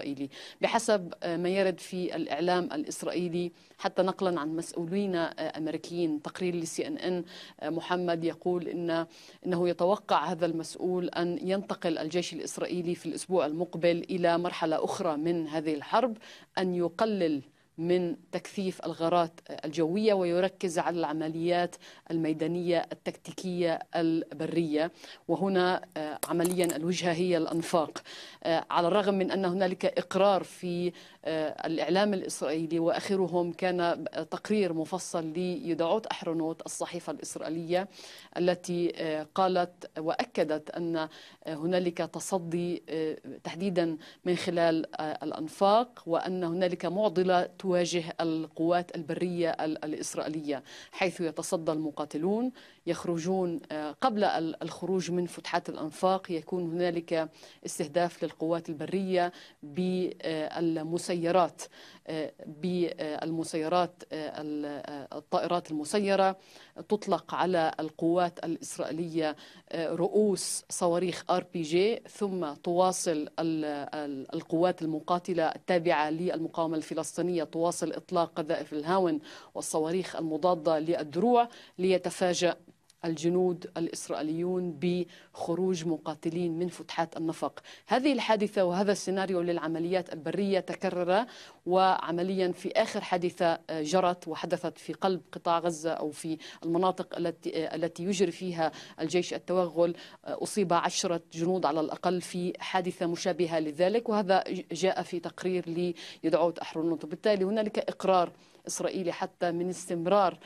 الإسرائيلي بحسب آه، ما يرد في الإعلام الإسرائيلي حتى نقلا عن مسؤولين آه، أمريكيين تقرير لسي أن أن محمد يقول إن أنه يتوقع هذا المسؤول أن ينتقل الجيش الإسرائيلي في الأسبوع المقبل إلى مرحلة أخرى من هذه الحرب أن يقلل من تكثيف الغارات الجوية ويركز على العمليات الميدانية التكتيكية البرية وهنا آه، عمليا الوجهة هي الأنفاق آه، على الرغم من أن هنالك إقرار في آه، الإعلام الإسرائيلي وآخرهم كان تقرير مفصل ليدعوت أحرنوت الصحيفة الإسرائيلية التي آه، قالت وأكدت أن آه، هنالك تصدي تحديدا من خلال الأنفاق وأن هنالك معضلة تواجه القوات البرية الإسرائيلية حيث يتصدى المقاتلون يخرجون قبل الخروج من فتحات الأنفاق يكون هنالك استهداف للقوات البرية بالمساعدة المسيرات آه، بالمسيرات آه، آه، الطائرات المسيرة تطلق على القوات الإسرائيلية رؤوس صواريخ ار بي جي ثم تواصل القوات المقاتلة التابعة للمقاومة الفلسطينية تواصل إطلاق قذائف الهاون والصواريخ المضادة للدروع ليتفاجأ الجنود الإسرائيليون بخروج مقاتلين من فتحات النفق هذه الحادثة وهذا السيناريو للعمليات البرية تكرر وعمليا في آخر حادثة آه، جرت وحدثت في قلب قطاع غزة أو في المناطق التي, آه، التي يجري فيها الجيش التوغل آه، أصيب عشرة جنود على الأقل في حادثة مشابهة لذلك وهذا جاء في تقرير ليدعو أحرنوت وبالتالي هنالك إقرار إسرائيلي حتى من استمرار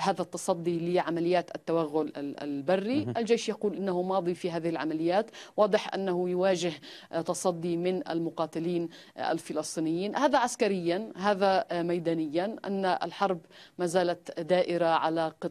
هذا التصدي لعمليات التوغل التوغل البري الجيش يقول أنه ماضي في هذه العمليات واضح أنه يواجه آه، تصدي من المقاتلين آه، الفلسطينيين هذا عسكريا هذا آه، ميدانيا أن الحرب ما زالت دائرة على قطاع